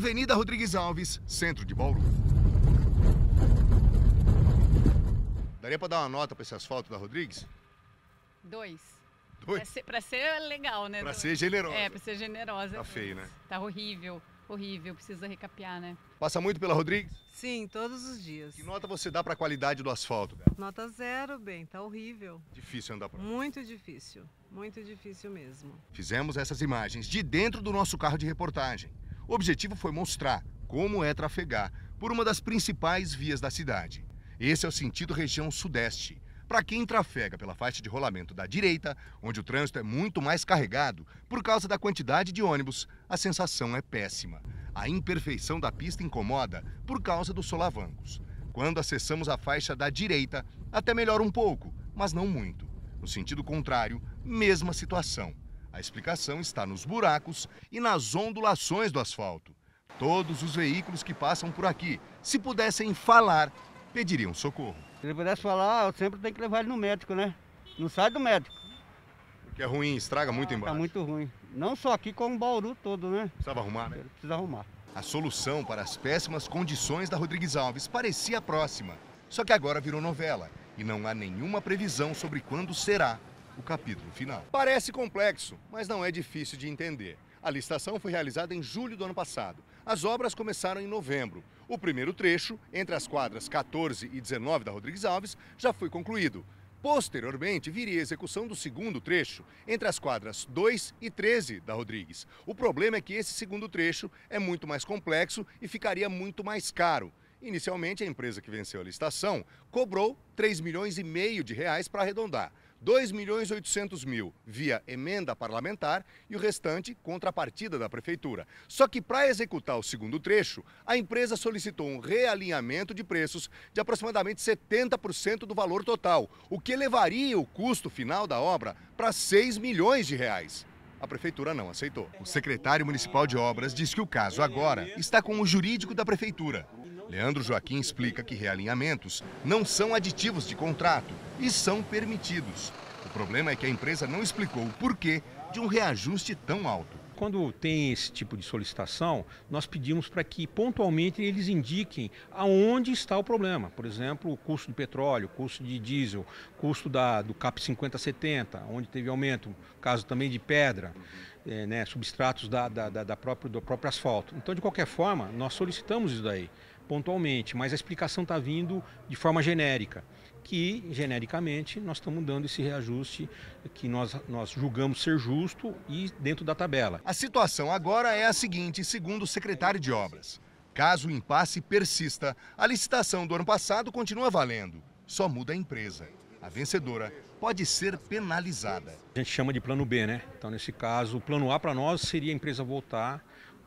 Avenida Rodrigues Alves, centro de Bauru. Daria para dar uma nota para esse asfalto da Rodrigues? Dois. Dois? Para ser, ser, legal, né? Para ser generosa. É, para ser generosa. Tá feio, né? Tá horrível, horrível. Precisa recapear, né? Passa muito pela Rodrigues? Sim, todos os dias. Que nota você dá para a qualidade do asfalto? Cara? Nota zero, bem. Tá horrível. Difícil andar por Muito difícil. Muito difícil mesmo. Fizemos essas imagens de dentro do nosso carro de reportagem. O objetivo foi mostrar como é trafegar por uma das principais vias da cidade. Esse é o sentido região sudeste. Para quem trafega pela faixa de rolamento da direita, onde o trânsito é muito mais carregado por causa da quantidade de ônibus, a sensação é péssima. A imperfeição da pista incomoda por causa dos solavancos. Quando acessamos a faixa da direita, até melhora um pouco, mas não muito. No sentido contrário, mesma situação. A explicação está nos buracos e nas ondulações do asfalto. Todos os veículos que passam por aqui, se pudessem falar, pediriam socorro. Se ele pudesse falar, eu sempre tenho que levar ele no médico, né? Não sai do médico. Porque é ruim, estraga muito ah, embaixo. Está muito ruim. Não só aqui, como o Bauru todo, né? Precisava arrumar, né? Precisa arrumar. A solução para as péssimas condições da Rodrigues Alves parecia próxima, só que agora virou novela e não há nenhuma previsão sobre quando será o capítulo final. Parece complexo, mas não é difícil de entender. A licitação foi realizada em julho do ano passado. As obras começaram em novembro. O primeiro trecho, entre as quadras 14 e 19 da Rodrigues Alves, já foi concluído. Posteriormente, viria a execução do segundo trecho, entre as quadras 2 e 13 da Rodrigues. O problema é que esse segundo trecho é muito mais complexo e ficaria muito mais caro. Inicialmente, a empresa que venceu a licitação cobrou 3 milhões e meio de reais para arredondar. 2 milhões 800 mil via emenda parlamentar e o restante contrapartida da prefeitura. Só que para executar o segundo trecho, a empresa solicitou um realinhamento de preços de aproximadamente 70% do valor total, o que levaria o custo final da obra para 6 milhões de reais. A prefeitura não aceitou. O secretário municipal de obras diz que o caso agora está com o jurídico da prefeitura. Leandro Joaquim explica que realinhamentos não são aditivos de contrato e são permitidos. O problema é que a empresa não explicou o porquê de um reajuste tão alto quando tem esse tipo de solicitação, nós pedimos para que pontualmente eles indiquem aonde está o problema. Por exemplo, o custo do petróleo, o custo de diesel, custo da, do CAP 5070, onde teve aumento, caso também de pedra, é, né, substratos da, da, da, da própria, do próprio asfalto. Então, de qualquer forma, nós solicitamos isso daí pontualmente, mas a explicação está vindo de forma genérica, que genericamente nós estamos dando esse reajuste que nós, nós julgamos ser justo e dentro da tabela. A situação agora é a seguinte, segundo o secretário de Obras. Caso o impasse persista, a licitação do ano passado continua valendo, só muda a empresa. A vencedora pode ser penalizada. A gente chama de plano B, né? Então, nesse caso, o plano A para nós seria a empresa voltar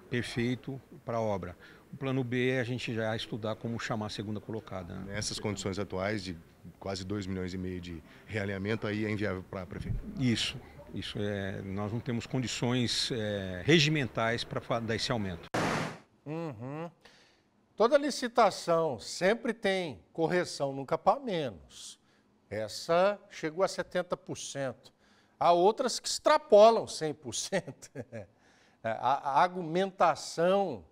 perfeito para a obra. O plano B é a gente já estudar como chamar a segunda colocada. Né? Nessas condições atuais de quase 2 milhões e meio de realinhamento, aí é inviável para a prefeitura, Isso, isso é. Nós não temos condições é, regimentais para dar esse aumento. Uhum. Toda licitação sempre tem correção, nunca para menos. Essa chegou a 70%. Há outras que extrapolam 100%. É, a argumentação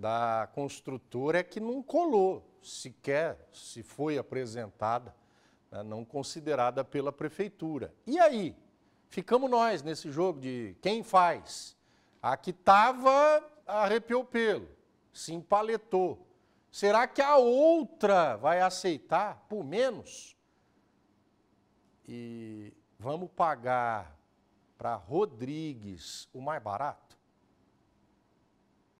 da construtora é que não colou sequer, se foi apresentada, né, não considerada pela prefeitura. E aí? Ficamos nós nesse jogo de quem faz? A que estava arrepiou pelo, se empaletou. Será que a outra vai aceitar, por menos? E vamos pagar para Rodrigues o mais barato?